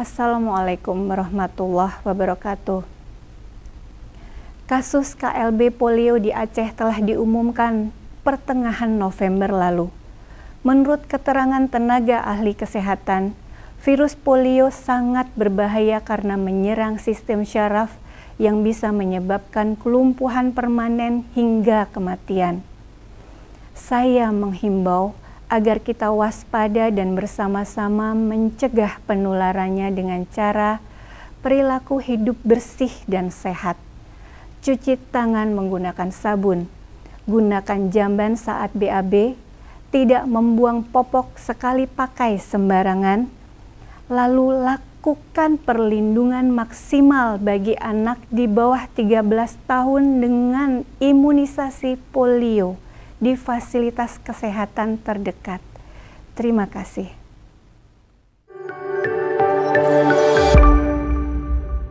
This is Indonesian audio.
Assalamualaikum warahmatullahi wabarakatuh. Kasus KLB polio di Aceh telah diumumkan pertengahan November lalu. Menurut keterangan tenaga ahli kesehatan, virus polio sangat berbahaya karena menyerang sistem syaraf yang bisa menyebabkan kelumpuhan permanen hingga kematian. Saya menghimbau agar kita waspada dan bersama-sama mencegah penularannya dengan cara perilaku hidup bersih dan sehat. Cuci tangan menggunakan sabun, gunakan jamban saat BAB, tidak membuang popok sekali pakai sembarangan, lalu lakukan perlindungan maksimal bagi anak di bawah 13 tahun dengan imunisasi polio di fasilitas kesehatan terdekat. Terima kasih.